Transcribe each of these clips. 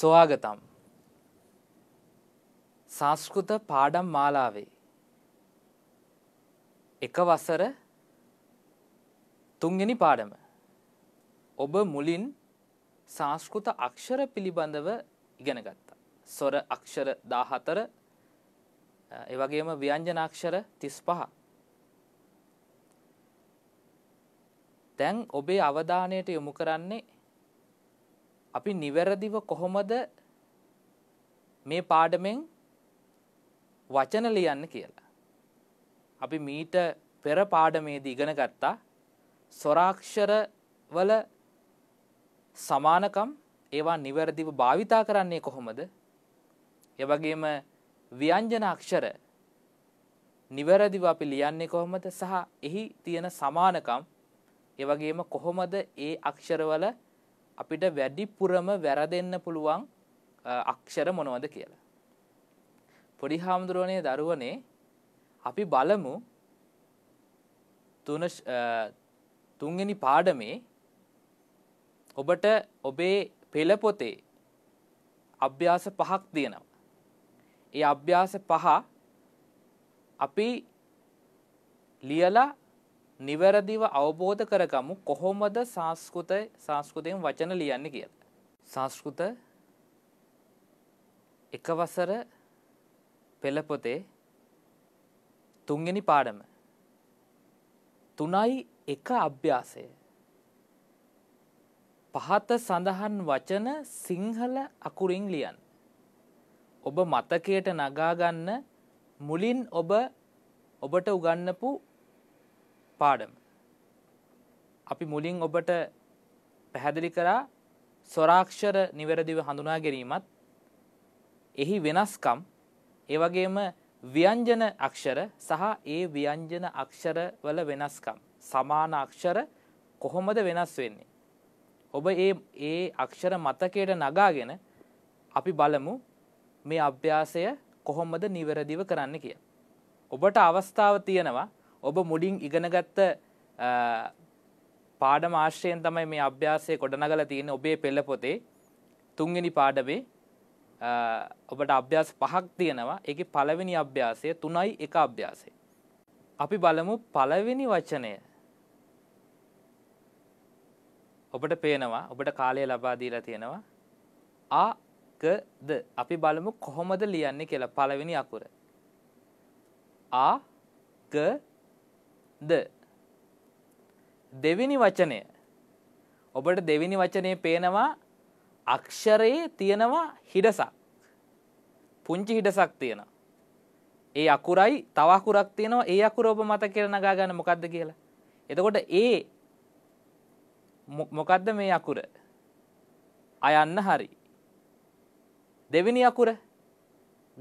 ස්වාගතම් සංස්කෘත පාඩම් මාලාවේ එක වසර තුන්ගනි පාඩම ඔබ මුලින් සංස්කෘත අක්ෂර පිළිබඳව ඉගෙන ගත්තා සොර අක්ෂර දාහතර එවගේම ව්‍යංජනාක්ෂර තිස් පහ දැන් ඔබේ අවධානයට යොමු කරන්නේ අපි නිවැරදිව කොහොමද මේ පාඩමෙන් වචන ලියන්න කියලා. අපි මීට පෙර පාඩමේදී ඉගෙන ගත්තා සොරාක්ෂර වල සමානකම් ඒවා නිවැරදිව භාවිතා කරන්නේ කොහොමද? ඒ වගේම ව්‍යංජන අක්ෂර නිවැරදිව අපි ලියන්නේ කොහොමද සහ එහි තියෙන සමානකම් ඒ වගේම කොහොමද ඒ අක්ෂරවල අපිට වැඩිපුරම වැරදෙන්න පුළුවන් අක්ෂර මොනවද කියලා. පොඩි හාමුදුරුවනේ දරුවනේ අපි බලමු තුන තුන්වෙනි පාඩමේ ඔබට ඔබේ පෙළ පොතේ අභ්‍යාස පහක් තියෙනවා. ඒ අභ්‍යාස පහ අපි ලියලා නිවැරදිව අවබෝධ කරගමු කොහොමද සංස්කෘත සංස්කෘතයෙන් වචන ලියන්නේ කියලා. සංස්කෘත එක වසර පෙළපොතේ තුන්වෙනි පාඩම තුනයි එක අභ්‍යාසය පහත සඳහන් වචන සිංහල අකුරින් ලියන් ඔබ මතකයට නගාගන්න මුලින් ඔබ ඔබට උගන්නපු පාඩම. අපි මුලින් ඔබට පැහැදිලි කරා ස්වරාක්ෂර නිවැරදිව හඳුනා ගැනීමත් එහි වෙනස්කම් ඒ වගේම ව්‍යංජන අක්ෂර සහ ඒ ව්‍යංජන අක්ෂර වල වෙනස්කම් සමාන අක්ෂර කොහොමද වෙනස් වෙන්නේ ඔබ ඒ ඒ අක්ෂර මතකයට නගාගෙන අපි බලමු මේ අභ්‍යාසය කොහොමද නිවැරදිව කරන්න කිය. ඔබට අවස්ථාව තියෙනවා ඔබ මුලින් ඉගෙනගත්ත පාඩම ආශ්‍රයෙන් තමයි මේ අභ්‍යාසය ගොඩනගලා තියෙන්නේ ඔබේ පෙළ පොතේ තුන්වෙනි පාඩමේ ඔබට අභ්‍යාස පහක් තියෙනවා. ඒකේ පළවෙනි අභ්‍යාසය 3යි 1 අභ්‍යාසය. අපි බලමු පළවෙනි වචනය. ඔබට පේනවා ඔබට කාලය ලබා දීලා තියෙනවා. ආ ද අපි බලමු කොහොමද ලියන්නේ කියලා පළවෙනි අකුර. ආ ක ද දෙවිනි වචනය ඔබට දෙවිනි වචනය පේනවා අක්ෂරයේ තියෙනවා හිඩසක් පුංචි හිඩසක් තියෙන ඒ අකුරයි තවකුරක් තියෙනවා ඒ අකුර ඔබ මත කර නගා ගන්න මොකක්ද කියලා එතකොට ඒ මොකක්ද මේ අකුර අයන්න හරි දෙවිනි අකුර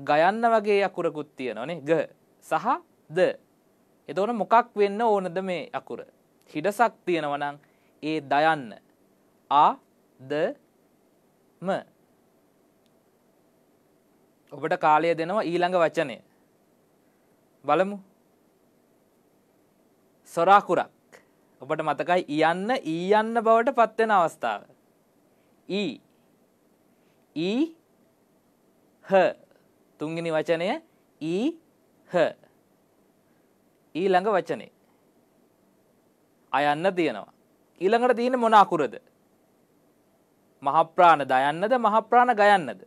ගයන්න වගේ අකුරකුත් තියෙනවනේ ග සහ ද එතකොට මොකක් වෙන්න ඕනද මේ අකුර? හිඩසක් තියෙනවා නම් ඒ දයන්න ආ ද ම ඔබට කාලය දෙනවා ඊළඟ වචනය බලමු සොරාකුරක් ඔබට මතකයි යන්න ඊ යන්න බවට පත්වෙන අවස්ථාව ඊ ඊ හ තුන්ගිනි වචනය ඊ හ ඊළඟ වචනේ. අයන්න තියෙනවා. ඊළඟට තියෙන මොන අකුරද? මහප්‍රාණ දයන්නද මහප්‍රාණ ගයන්නද?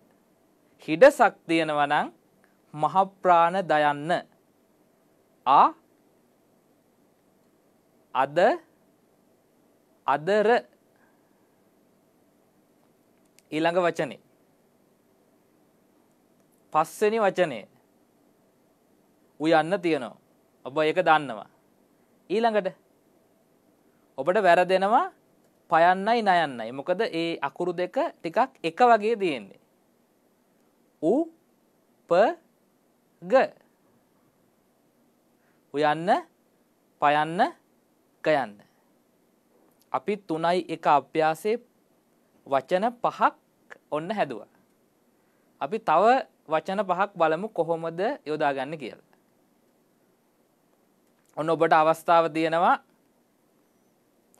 හිඩසක් තියෙනවා නම් මහප්‍රාණ දයන්න. ආ අද අදර ඊළඟ වචනේ පස්වෙනි වචනේ උයන්න තියෙනවා ඔබ ඒක දන්නවා. ඊළඟට ඔබට වැරදෙනවා පයන්නයි නයන්නයි. මොකද ඒ අකුරු දෙක ටිකක් එක වගේ තියෙන්නේ. උ ප ග උයන්න පයන්න කයන්න. අපි තුනයි එක අභ්‍යාසයේ වචන පහක් ඔන්න හැදුවා. අපි තව වචන පහක් බලමු කොහොමද යොදාගන්න කියලා. ඔන්න ඔබට අවස්ථාව තියෙනවා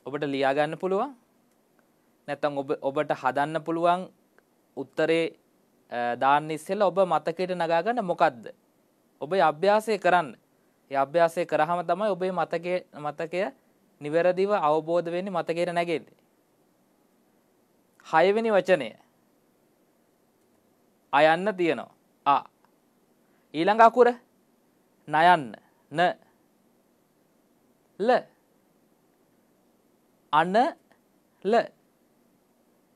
ඔබට ලියාගන්න පුළුවන් නැත්තම් ඔබ ඔබට හදන්න පුළුවන් උත්තරේ දාන්න ඉස්සෙල්ලා ඔබ මතකයට නගා ගන්න මොකද්ද ඔබේ අභ්‍යාසය කරන්න ඒ අභ්‍යාසය කරාම තමයි ඔබේ මතකයේ මතකය නිවැරදිව අවබෝධ වෙන්නේ මතකයට නැගෙන්නේ හයවෙනි වචනය අයන්න තියෙනවා ආ ඊළඟ අකුර නයන්න න ල අන ල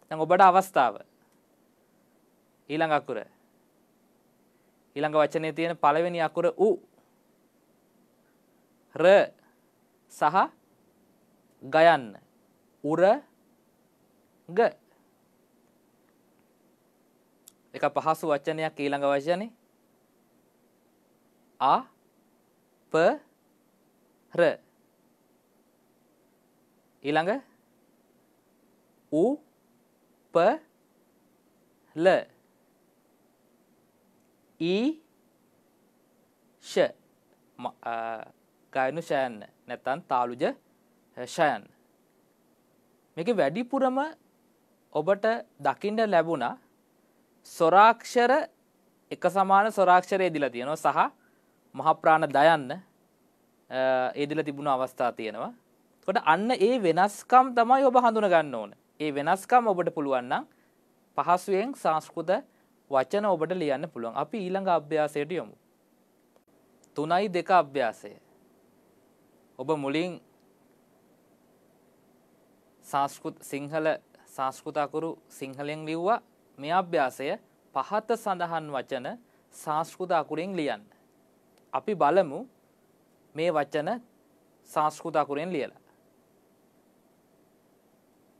දැන් ඔබට අවස්ථාව ඊළඟ අකුර ඊළඟ වචනේ තියෙන පළවෙනි අකුර උ ර සහ ගයන්න උර ග එක පහසු වචනයක් ඊළඟ වචනේ අ ප ර ඊළඟ උ ප ල ඊ ෂ ගයනු ෂයන්න නැත්තන් තාලුජ ෂයන් මේක වැඩිපුරම ඔබට දකිින්ට ලැබුණ සොරාක්ෂර එක සමාන සොරාක්ෂරය දිලා තියෙනවා සහ මහප්‍රාණ දයන්න ඒදිල තිබුණ අවස්ථා තියෙනවා කොට අන්න ඒ වෙනස්කම් තමයි ඔබ හඳුන ගන්න ඕන. ඒ වෙනස්කම් ඔබට පුළුවන් නම් පහසුවෙන් සංස්කෘත වචන ඔබට ලියන්න පුළුවන්. අපි ඊළඟ අභ්‍යාසයට යමු. 3යි 2 අභ්‍යාසය. ඔබ මුලින් සංස්කෘත සිංහල සංස්කෘත අකුරු සිංහලෙන් ලිව්වා. මේ අභ්‍යාසය පහත සඳහන් වචන සංස්කෘත අකුරෙන් ලියන්න. අපි බලමු මේ වචන සංස්කෘත අකුරෙන් ලියලා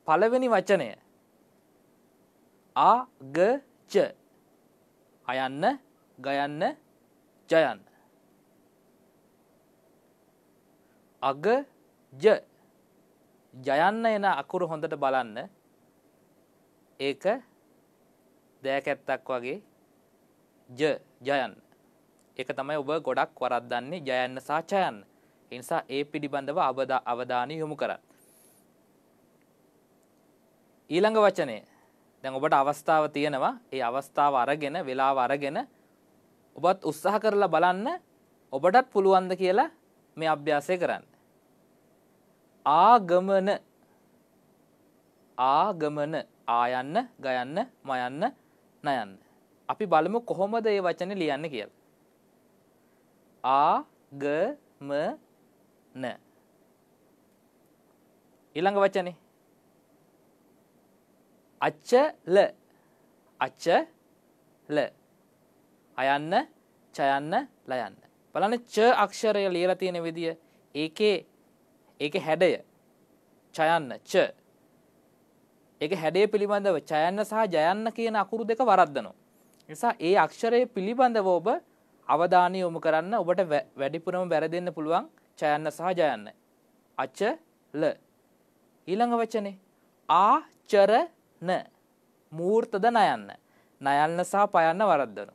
පළවෙනි වචනය ආගච අයන්න ගයන්න ජයන්න අග ජ ජයන්න එන අකුරු හොඳට බලන්න ඒක දෑකැත්තක් වගේ ජ ජයන් එක තමයි ඔබ ගොඩක් වරද්දන්නේ ජයන්න සාචයන් එනිසා ඒ පිළිබඳව අවධානය යොමු කරන්න ඊළඟ වචනය දැන් ඔබට අවස්ථාව තියෙනවා ඒ අවස්ථාව අරගෙන වෙලාව අරගෙන ඔබත් උත්සාහ කරලා බලන්න ඔබටත් පුළුවන්ද කියලා මේ අභ්‍යාසය කරන්න. ආගමන ආගමන ආයන්න ගයන්න මයන්න නයන්න. අපි බලමු කොහොමද ඒ වචනේ ලියන්න කියලා. ආගමන ඊළඟ වචනේ අච්චල අච්චල අයන්න චයන්න ලයන්න බලන්න ච අක්ෂරය ලියලා තියෙන විදිය ඒකේ ඒක හැඩය චයන්න ච ඒක හැඩේ පිළිබඳව චයන්න සහ ජයන්න කියන අකුරු දෙක වරද්දනවා නිසා ඒ අක්ෂරය පිළිබඳව ඔබ අවධානය යොමු කරන්න ඔබට වැඩිපුරම බැරදෙන්න පුළුවන් චයන්න සහ ජයන්න අච්ච ල ඊළඟ වචනේ ආචර න මූර්තද නයන්න නයන්න සහ පයන්න වරද්දනු.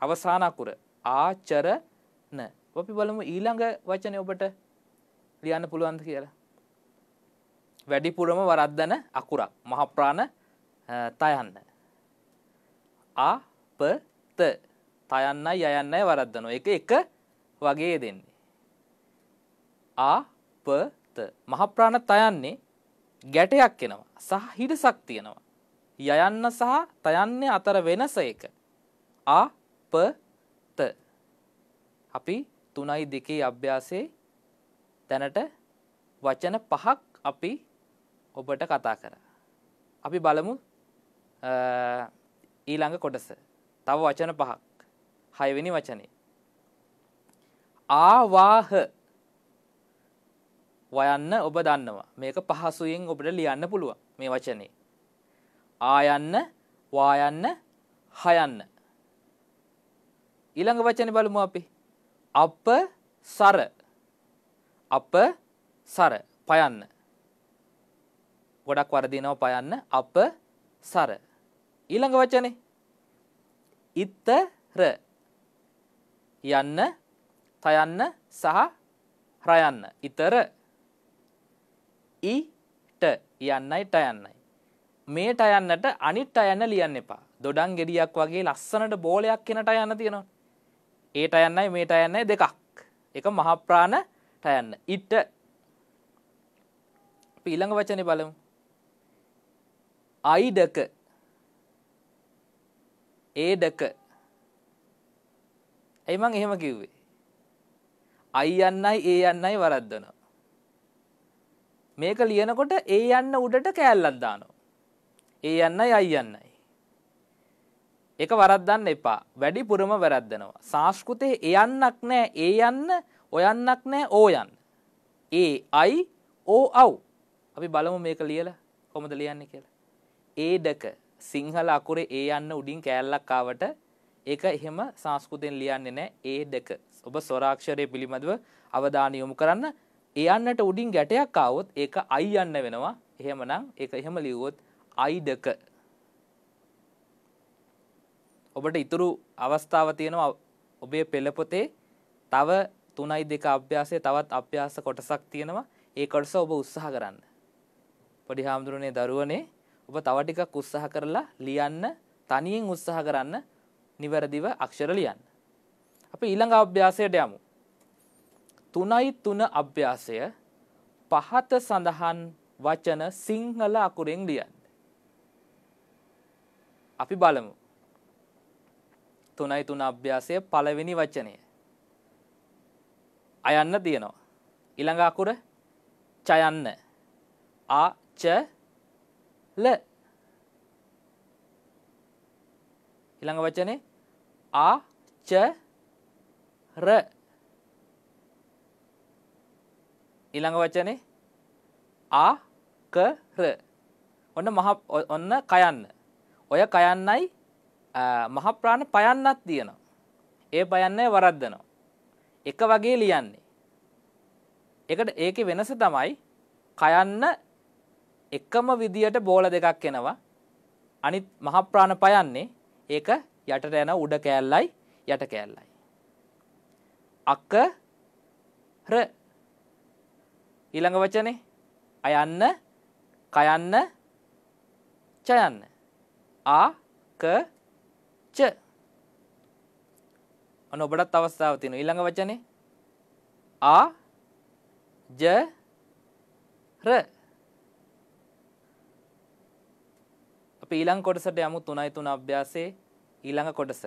අවසාන අකුර ආචර න අපි බලමු ඊළඟ වචනය ඔබට ලියන්න පුළුවන්ද කියලා. වැඩිපුරම වරද්දන අකුරක් මහප්‍රාණ තයන්න. ආපත තයන්නයි යයන්නයි වරද්දනො එක එක වගේ දෙන්නේ. ආපත මහප්‍රාණ තයන්නේ ගැටයක් එනවා සහ හිඩසක් තියෙනවා. යයන්න සහ තයන්නේ අතර වෙනස එක. ආ ප ත. අපි 3යි 2 අභ්‍යාසයේ දැනට වචන පහක් අපි ඔබට කතා කරා. අපි බලමු ඊළඟ කොටස. තව වචන පහක්. හයවෙනි වචනේ. ආවාහ වයන්න ඔබ දන්නවා. මේක පහසුවෙන් ඔබට ලියන්න පුළුවන් මේ වචනේ. ආයන්න, වායන්න, හයන්න. ඊළඟ වචනේ බලමු අපි. අප සර. අප සර පයන්න. ගොඩක් වරදිනවා පයන්න අප සර. ඊළඟ වචනේ ඉතර යන්න තයන්න සහ රයන්න ඉතර ඊට යන්නයි ට යන්නයි. මේට යන්නට අනිත් අයන්න ලියන්න එපා. දොඩන් ගෙඩියක් වගේ ලස්සනට බෝලයක් කෙනට යන්න තියෙනවා. ඒට යන්නයි මේට යන්නයි දෙකක්. එක මහප්‍රාණ ටයන්න. ඉට්ට පීළඟ වචනය බලමු. අයිඩක ඒඩක ඇයිමං එහෙම කිව්වේ. අයි යන්නයි ඒ යන්නයි වරද්දනවා. මේක ලියනකොට ඒ යන්න උඩට කෑල්ලක් දානවා. ඒ යන්නයි අයි යන්නයි. ඒක වරද්දන්න එපා. වැඩිපුරම වැරද්දනවා. සංස්කෘතේ ඒ යන්නක් නෑ ඒ යන්න ඔයන්නක් නෑ ඕ යන්න. ඒ අයි ඕ අව්. අපි බලමු මේක ලියලා කොහොමද ලියන්නේ කියලා. ඒ ඩක සිංහල අකුරේ ඒ යන්න උඩින් කෑල්ලක් ආවට ඒක එහෙම සංස්කෘතෙන් ලියන්නේ නෑ ඒ ඩක. ඔබ ස්වරාක්ෂරය පිළිබඳව අවධානය යොමු කරන්න ඒ යන්නට උඩින් ගැටයක් ආවොත් ඒක අයි යන්න වෙනවා. එහෙමනම් ඒක එහෙම ලිව්වොත් අයිඩක. ඔබට ඉතුරු අවස්ථාව තියෙනවා ඔබේ පෙළපොතේ තව 3.2 අභ්‍යාසයේ තවත් අභ්‍යාස කොටසක් තියෙනවා. ඒ කොටස ඔබ උත්සාහ කරන්න. පොඩි හාමුදුරනේ දරුවනේ ඔබ තව ටිකක් උත්සාහ කරලා ලියන්න තනියෙන් උත්සාහ කරන්න නිවැරදිව අක්ෂර ලියන්න. අපි ඊළඟ අභ්‍යාසයට යමු. තුනයි තුන අභ්‍යාසය පහත සඳහන් වචන සිංහල අකුරෙන් ලියන්න. අපි බලමු. තුනයි තුන අභ්‍යාසය පළවෙනි වචනය. අයන්න තියෙනවා. ඊළඟ අකුර චයන්න. ආ ච ල. ඊළඟ වචනේ ආ ච ර ඊළඟ වචනේ ආ කර ඔන්න මහ ඔන්න කයන්න ඔය කයන්නයි මහප්‍රාණ පයන්නත් තියෙනවා ඒ පයන්නේ වරද්දනවා එක වගේ ලියන්නේ එකට ඒක වෙනස තමයි කයන්න එකම විදියට බෝල දෙකක් එනවා අනිත් මහප්‍රාණ පයන්නේ ඒක යටට යන උඩ කෑල්ලයි යට කෑල්ලයි අක්ක ර ඊළඟ වචනේ අයන්න කයන්න චයන්න ආ ක ච අන්න ඔබටත් අවස්ථාව තියෙනවා ඊළඟ වචනේ ආ ජ ර අපි ඊළඟ කොටසට යමු 3යි 3 අභ්‍යාසයේ ඊළඟ කොටස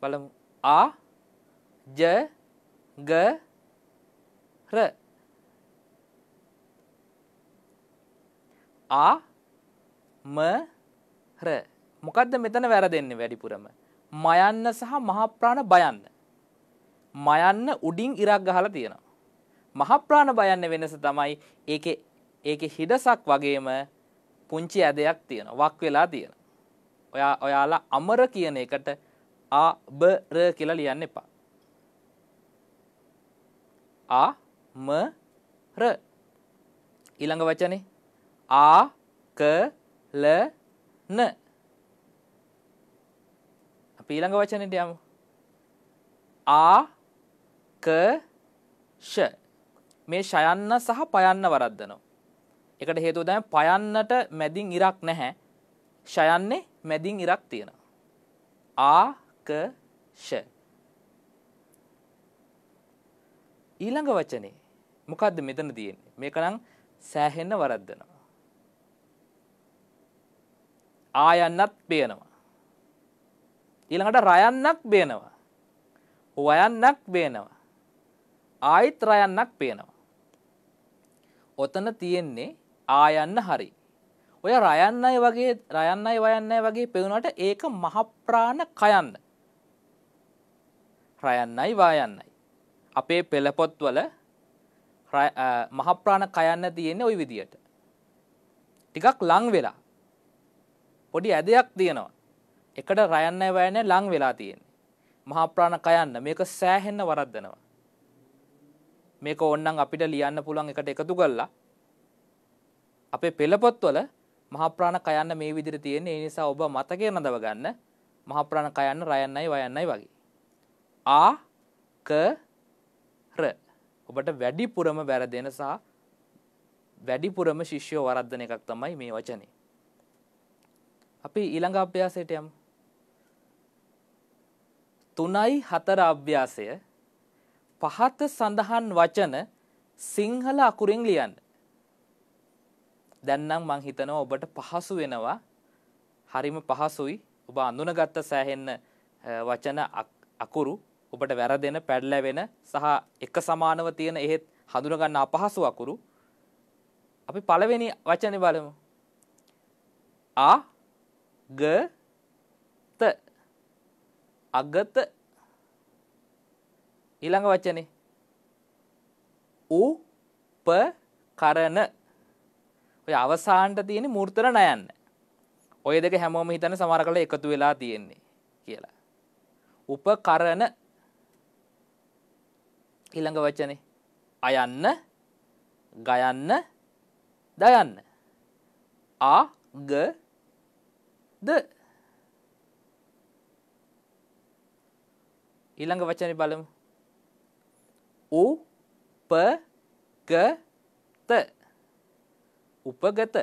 බලමු ආ ජ ග ර ආ ම ර මොකද්ද මෙතන වැරදෙන්නේ වැඩිපුරම මයන්න සහ මහප්‍රාණ බයන්න මයන්න උඩින් ඉරක් ගහලා තියෙනවා මහප්‍රාණ බයන්න වෙනස තමයි ඒකේ ඒකේ හිඩසක් වගේම පුංචි ඇදයක් තියෙනවා වක් වෙලා තියෙනවා ඔයා ඔයාලා අමර කියන එකට ආ බ ර කියලා ලියන්න එපා ආ ම ර ඊළඟ වචනේ ආ ක ල න අපි ඊළඟ වචනෙට යමු ආ ක ෂ මේ ෂයන්න සහ පයන්න වරද්දනවා එකට හේතුව දැන් පයන්නට මැදින් ඉරක් නැහැ ෂයන්නේ මැදින් ඉරක් තියෙනවා ආ ක ෂ ඊළඟ වචනේ මොකද්ද මෙතන තියෙන්නේ? මේකනම් සෑහෙන්න වරද්දනවා. ආයන්නත් පේනවා. ඊළඟට රයන්නක් පේනවා. වයන්නක් පේනවා. ආයිත් රයන්නක් පේනවා. ඔතන තියෙන්නේ ආයන්න හරි. ඔය රයන්නයි වගේ රයන්නයි වයන්නයි වගේ පෙවුනට ඒක මහප්‍රාණ කයන්න. රයන්නයි වායන්නයි. අපේ පෙළපොත්වල මහප්‍රාණ කයන්න තියෙන්නේ ওই විදියට. ටිකක් ලං වෙලා. පොඩි ඇදයක් තියෙනවා. එකට රයන්න වැයන්න ලං වෙලා තියෙන්නේ. මහප්‍රාණ කයන්න මේක සෑහෙන්න වරද්දනවා. මේක ඕන්නම් අපිට ලියන්න පුළුවන් එකට එකතු කරලා අපේ පෙළපොත්වල මහප්‍රාණ කයන්න මේ විදිහට තියෙන්නේ. ඒ නිසා ඔබ මතකයේ නඳව ගන්න මහප්‍රාණ කයන්න රයන්නයි වයන්නයි වගේ. ආ ක ඔබට වැඩිපුරම වැරදෙන සහ වැඩිපුරම ශිෂ්‍යෝ වරද්දන එකක් තමයි මේ වචනේ. අපි ඊළඟ අභ්‍යාසයට යමු. තුනයි හතර අභ්‍යාසය පහත සඳහන් වචන සිංහල අකුරින් ලියන්න. දැන් නම් මං හිතනවා ඔබට පහසු වෙනවා. හරිම පහසුයි. ඔබ අඳුනගත්ත සෑහෙන්න වචන අකුරු ඔබට වැරදෙන පැඩලැවෙන සහ එක සමානව තියෙන එහෙත් හඳුනගන්න අපහසු අකුරු අපි පළවෙනි වචනේ බලමු අ ග ත අගත ඊළඟ වචනේ උ ප කරන ඔය අවසානට තියෙන මූර්තන නයන්න ඔය දෙක හැමෝම හිතන්නේ සමහර කළ එකතු වෙලා තියෙන්නේ කියලා උපකරණ ඊළඟ වචනේ අයන්න ගයන්න දයන්න ආ ග ද ඊළඟ වචනේ බලමු උ ප ක ත උපගත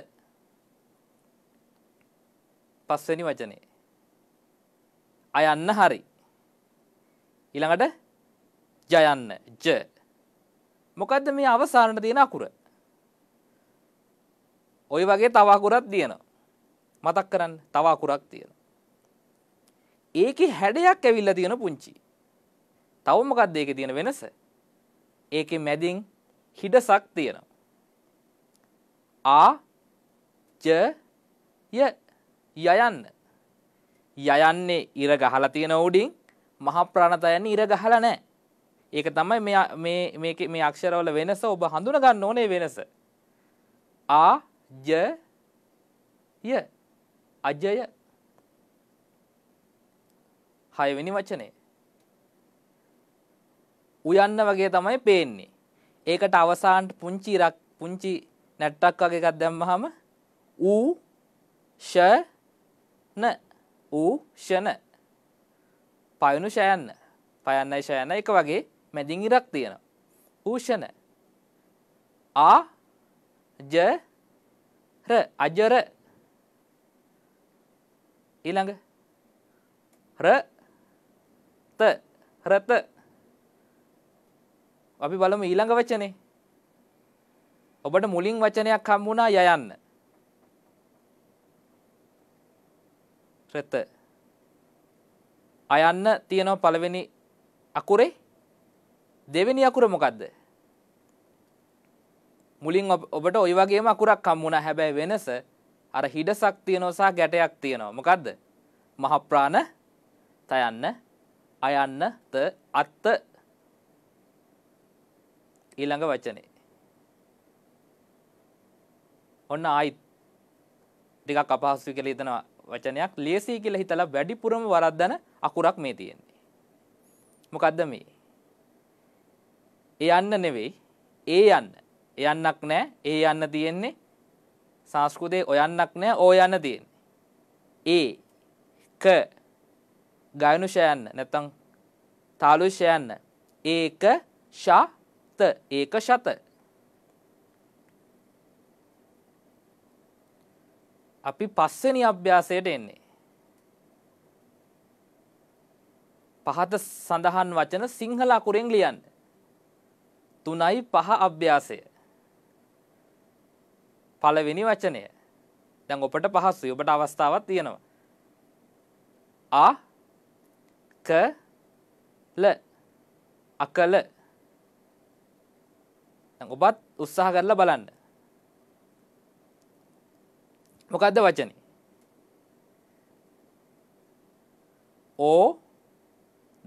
පස්වෙනි වචනේ අයන්න හරි ඊළඟට ජයන්න ජ මොකක්ද මේ අවසානට තියෙන අකුර ඔය වගේ තවාකුරත් තියෙන මතක් කරන්න තවාකුරක් තියෙන ඒක හැඩයක් ඇවිල්ල තියෙන පුංචි තවමකක්ද ඒක තියෙන වෙනස ඒක මැදින් හිඩසක් තියෙන ආ ජය යයන්න යයන්නේ ඉර ගහලා තියෙන උඩින් මහ ප්‍රාණතයන්නේ ඉර ගහලා නෑ ඒක තමයි මේ මේ මේකේ මේ අක්ෂරවල වෙනස ඔබ හඳුනා ගන්න ඕනේ වෙනස. ආ ය ය අජය හයවෙනි වචනේ. උයන්න වගේ තමයි පේන්නේ. ඒකට අවසානට පුංචි ඉරක් පුංචි නැට්ටක් වගේ එකක් දැම්මහම ඌ ෂ න ඌ ෂන පයනු ෂයන්න පයන්නයි ෂයන එක වගේ මැදින් ඉරක් තියෙනවා. ඌෂණ ආ ජ ර අජර ඊළඟ ර ත රත අපි බලමු ඊළඟ වචනේ. ඔබට මුලින් වචනයක් හම් වුණා යයන්න. රත අයන්න තියෙනවා පළවෙනි අකුරේ දෙවෙනි අකුර මොකක්ද මුලින් ඔබට ඔය වගේම අකුරක් හම්බුණා හැබැයි වෙනස අර හිඩසක් තියෙනවා සහ ගැටයක් තියෙනවා මොකද්ද මහප්‍රාණ තයන්න අයන්න ත අත්ත ඊළඟ වචනේ ඔන්න ආයිත් ටිකක් අපහසුයි කියලා හිතන වචනයක් ලේසි කියලා හිතලා වැඩිපුරම වරද්දන අකුරක් මේ තියෙන්නේ මොකද්ද මේ ඒ යන්න නෙවෙයි ඒ යන්න. ඒ යන්නක් නෑ. ඒ යන්න තියෙන්නේ සංස්කෘතේ ඔයන්නක් නෑ ඕ යන්න තියෙන්නේ. ඒ ක ගායනුෂය යන්න නැත්තම් තාලුෂය යන්න. ඒක ශත ඒක ශත. අපි පස්වෙනි අභ්‍යාසයට එන්නේ. පහත සඳහන් වචන සිංහල අකුරෙන් ලියන්න. තුනයි පහ අභ්‍යාසය පළවෙනි වචනය දැන් ඔබට පහසුයි ඔබට අවස්ථාවක් තියෙනවා ආ ක ල අකල දැන් ඔබත් උත්සාහ කරලා බලන්න මොකද්ද වචනේ ඕ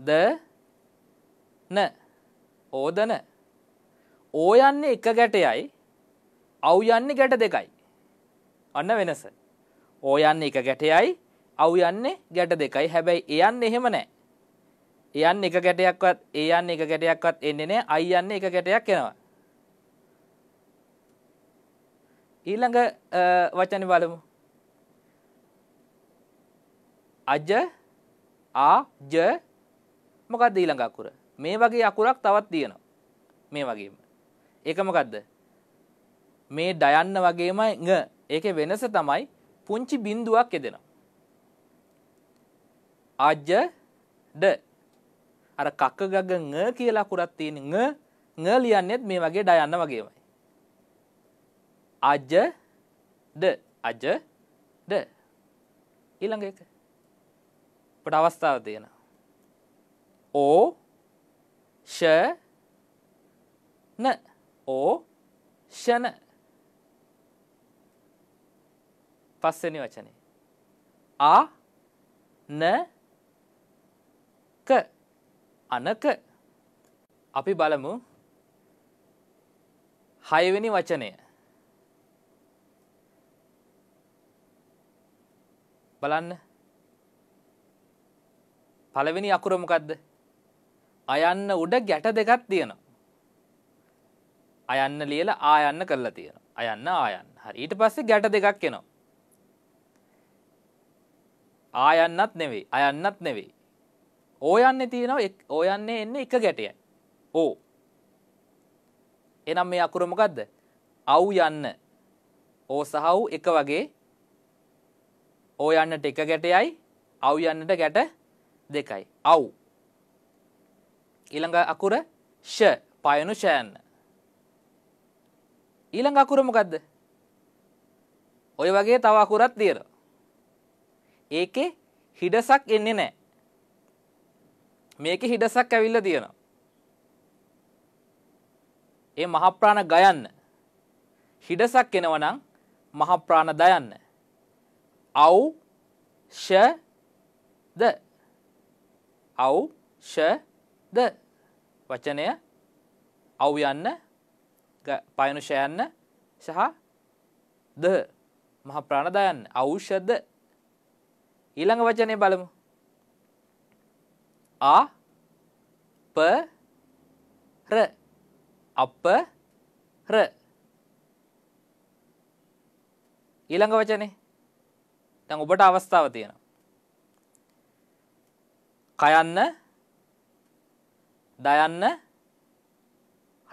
ද න ඕදන ඕ යන්නේ එක ගැටයයි අව් යන්නේ ගැට දෙකයි. අන්න වෙනස. ඕ යන්නේ එක ගැටයයි අව් යන්නේ ගැට දෙකයි. හැබැයි ඒ යන්නේ එහෙම නැහැ. ඒ යන්නේ එක ගැටයක්වත් ඒ යන්නේ එක ගැටයක්වත් එන්නේ නැහැ. අයි යන්නේ එක ගැටයක් එනවා. ඊළඟ වචනේ බලමු. අජ ආ ජ මොකක්ද ඊළඟ අකුර? මේ වගේ අකුරක් තවත් තියෙනවා. මේ වගේම ඒක මොකද්ද? මේ ඩයන්න වගේම ඟ ඒකේ වෙනස තමයි පුංචි බිඳුවක් එදෙනවා. ආජ්ජ ඩ අර කක්ක ගග ඟ කියලා අකුරක් තියෙන ඟ ඟ ලියන්නේත් මේ වගේ ඩයන්න වගේමයි. ආජ්ජ ඩ අජ ඩ ඊළඟ එක. අපට අවස්ථාව තියෙනවා. ඕ ෂ න ඕ ෂණ පස්වෙනි වචනේ ආ න ක අනක අපි බලමු හයවෙනි වචනය බලන්න පළවෙනි අකුර මොකද්ද අයන්න උඩ ගැට දෙකක් තියෙනවා අයන්න ලියල ආයන්න කරලා තියෙන අයන්න ආයන්න හරි ඊට පස්සේ ගැට දෙකක් එනවා ආයන්නත් නෙවෙයි අයන්නත් නෙවෙයි ඕයන්නේ තියෙනවා ඕයන්නේ එන්නේ එක ගැටයයි ඕ එනම් මේ අකුර මොකද්ද අව් යන්න ඕ සහව් එක වගේ ඕ යන්නට එක ගැටයයි අව් යන්නට ගැට දෙකයි අව් ඊළඟ අකුර ෂ පයනු ෂයන්න ඊළඟ අකුර මොකද්ද? ඔය වගේ තව අකුරක් තියෙනවා. ඒකේ හිඩසක් එන්නේ නැහැ. මේකේ හිඩසක් ඇවිල්ලා තියෙනවා. ඒ මහප්‍රාණ ගයන්න හිඩසක් එනවනම් මහප්‍රාණ දයන්න. අව් ෂ ද අව් ෂ ද වචනය අව් යන්න පයනුෂයන්න සහ ද මහ ප්‍රණදායන් ඖෂධ ඊළඟ වචනය බලමු ආ ප ර අප ර ඊළඟ වචනේ දැන් ඔබට අවස්ථාව තියෙනවා කයන්න දයන්න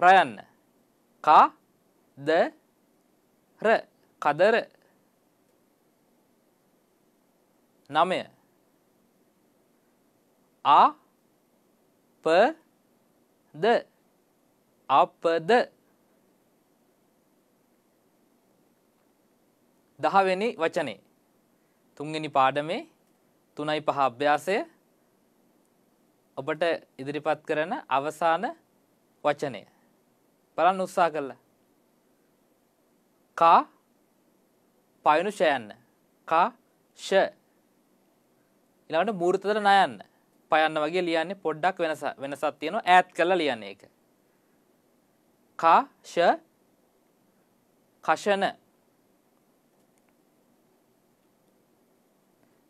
රයන්න කා ද ර කදර නමය ආ ප ද අපද දහවෙනි වචනේ තුන්වෙනි පාඩමේ තුනයි පහ අභ්‍යාසය ඔබට ඉදිරිපත් කරන අවසාන වචනය බලන්න උත්සා කරලා කා පයනු ෂයන්න කා ෂ ඊළඟට මූර්තතර නයන්න පයන්න වගේ ලියන්නේ පොඩ්ඩක් වෙනස වෙනසක් තියෙනවා ඈත් කරලා ලියන්නේ ඒක කා ෂ කෂණ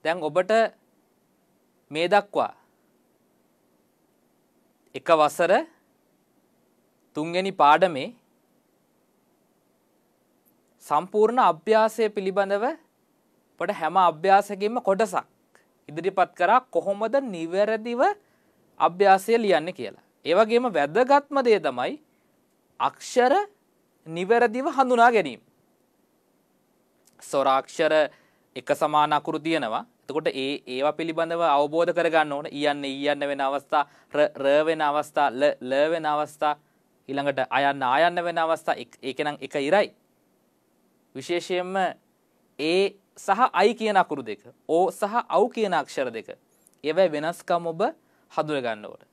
දැන් ඔබට මේ දක්වා එක වසර තුන්වැනි පාඩමේ සම්පූර්ණ අභ්‍යාසය පිළිබඳව අපට හැම අභ්‍යාසකින්ම කොටසක් ඉදිරිපත් කරා කොහොමද නිවැරදිව අභ්‍යාසය ලියන්න කියලා. ඒ වගේම වැදගත්ම දේ තමයි අක්ෂර නිවැරදිව හඳුනා ගැනීම. ස්වරාක්ෂර එක සමාන අකුරු තියෙනවා. එතකොට ඒ ඒවා පිළිබඳව අවබෝධ කරගන්න ඕන. ඊයන්න ඊයන්න වෙන අවස්ථා, ර ර වෙන අවස්ථා, ල ල වෙන අවස්ථා ඊළඟට අයන්න ආයන්න වෙන අවස්ථා ඒකනම් එක ඉරයි. විශේෂයෙන්ම ඒ සහ අයි කියන අකුරු දෙක ඕ සහ අව් කියන අක්ෂර දෙක ඒවැ වෙනස්කම් ඔබ හඳුරගන්න ඕට.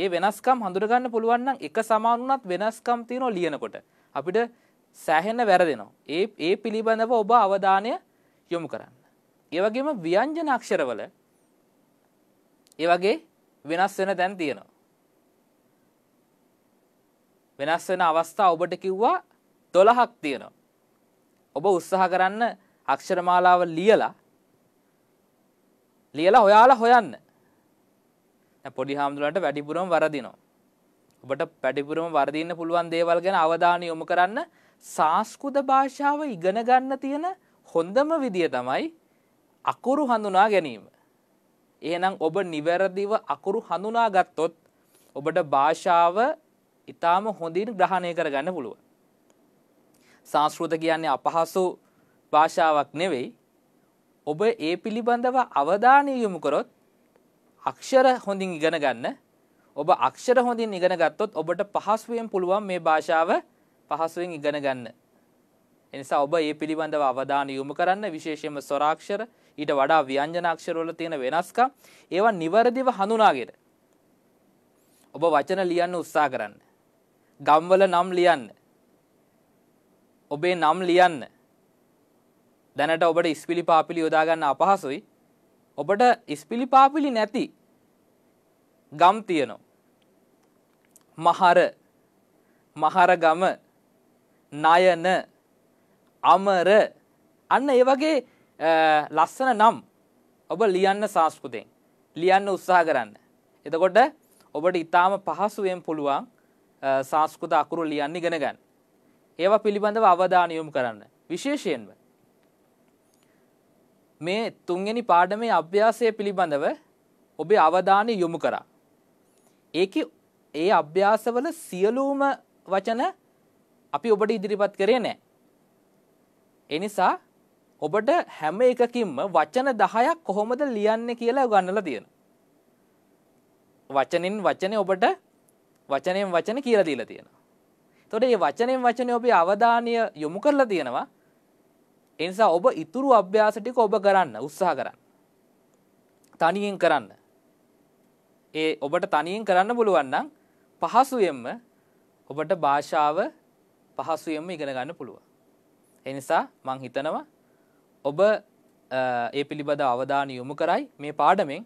ඒ වෙනස්කම් හඳුරගන්න පුළුවන් නම් එක සමානුනත් වෙනස්කම් තියෙනවා ලියනකොට අපිට සෑහෙන්න වැරදෙනවා. ඒ ඒ පිළිබඳව ඔබ අවධානය යොමු කරන්න. ඒ වගේම ව්‍යංජන අක්ෂරවල ඒ වගේ වෙනස් වෙන තැන් තියෙනවා. වෙනස් වෙන අවස්ථා ඔබට කිව්වා දොළහක් තියෙනවා. ඔබ උත්සාහ කරන්න අක්ෂරමාලාව ලියලා ලියලා හොයාලා හොයන්න. පොඩි හාමුදුරන්ට වැඩිපුරම වරදිනවා. ඔබට පැඩිපුරම වර්දින්න පුළුවන් දේවල් ගැන අවධානය යොමු කරන්න සංස්කෘත භාෂාව ඉගෙන ගන්න තියෙන හොඳම විදිය තමයි අකුරු හඳුනා ගැනීම. එහෙනම් ඔබ නිවැරදිව අකුරු හඳුනා ගත්තොත් ඔබට භාෂාව ඉතාම හොඳින් ග්‍රහණය කරගන්න පුළුවන්. සංස්කෘත කියන්නේ අපහසු භාෂාවක් නෙවෙයි. ඔබ ඒ පිළිබඳව අවධානය යොමු කරොත් අක්ෂර හොඳින් ඉගෙන ගන්න. ඔබ අක්ෂර හොඳින් ඉගෙන ගත්තොත් ඔබට පහසුවෙන් පුළුවන් මේ භාෂාව පහසුවෙන් ඉගෙන ගන්න. එනිසා ඔබ ඒ පිළිබඳව අවධානය යොමු කරන්න විශේෂයෙන්ම ස්වරාක්ෂර ඊට වඩා ව්‍යංජන අක්ෂරවල තියෙන වෙනස්කම් ඒවා නිවැරදිව හඳුනාගෙන ඔබ වචන ලියන්න උත්සාහ කරන්න. ගම්වල නම් ලියන්න. ඔබේ නම් ලියන්න. දැනට ඔබට ඉස්පිලි පාපිලි යොදාගන්න අපහසුයි. ඔබට ඉස්පිලි පාපිලි නැති ගම් තියනවා. මහර මහරගම නයන අමර අන්න ඒ වගේ ලස්සන නම් ඔබ ලියන්න සංස්කෘතයෙන් ලියන්න උත්සාහ කරන්න. එතකොට ඔබට ඉතාම පහසුවෙන් පුළුවන් සංස්කෘත අකුරු ලියන්න ඉගෙන ගන්න. ඒවා පිළිබඳව අවධානය යොමු කරන්න. විශේෂයෙන්ම මේ තුන්වෙනි පාඩමේ අභ්‍යාසය පිළිබඳව ඔබේ අවධානය යොමු කරා. ඒකේ ඒ අභ්‍යාසවල සියලුම වචන අපි ඔබට ඉදිරිපත් කරේ නැහැ. ඒ නිසා ඔබට හැම එකකින්ම වචන 10ක් කොහොමද ලියන්නේ කියලා උගන්වලා තියෙනවා. වචනින් වචනේ ඔබට වචනයෙන් වචන කියලා දීලා තියෙනවා. එතකොට මේ වචනයෙන් වචනේ ඔබේ අවධානය යොමු කරලා තියෙනවා. ඒ නිසා ඔබ ඊතුරු අභ්‍යාස ටික ඔබ කරන්න උත්සාහ කරන්න. තනියෙන් කරන්න. ඒ ඔබට තනියෙන් කරන්න පුළුවන් නම් පහසුවෙන්ම ඔබට භාෂාව පහසුවෙන්ම ඉගෙන ගන්න පුළුවන්. ඒ නිසා මං හිතනවා ඔබ ඒ පිළිබඳ අවධානය යොමු කරයි මේ පාඩමෙන්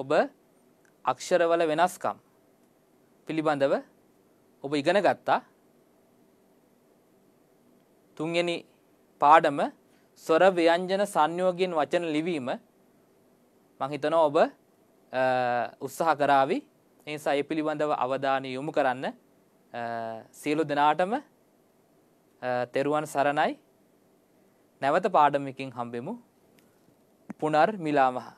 ඔබ අක්ෂරවල වෙනස්කම් පිළිබඳව ඔබ ඉගෙන ගත්තා තුන්වෙනි පාඩම ස්වර ව්‍යංජන සංයෝගයෙන් වචන ලිවීම මං හිතනවා ඔබ උත්සාහ කරાવી ඒ නිසා ඒ පිළිබඳව අවධානය යොමු කරන්න සියලු දෙනාටම තෙරුවන් සරණයි නැවත පාඩමකින් හම්බෙමු පුනර් මිලාමහා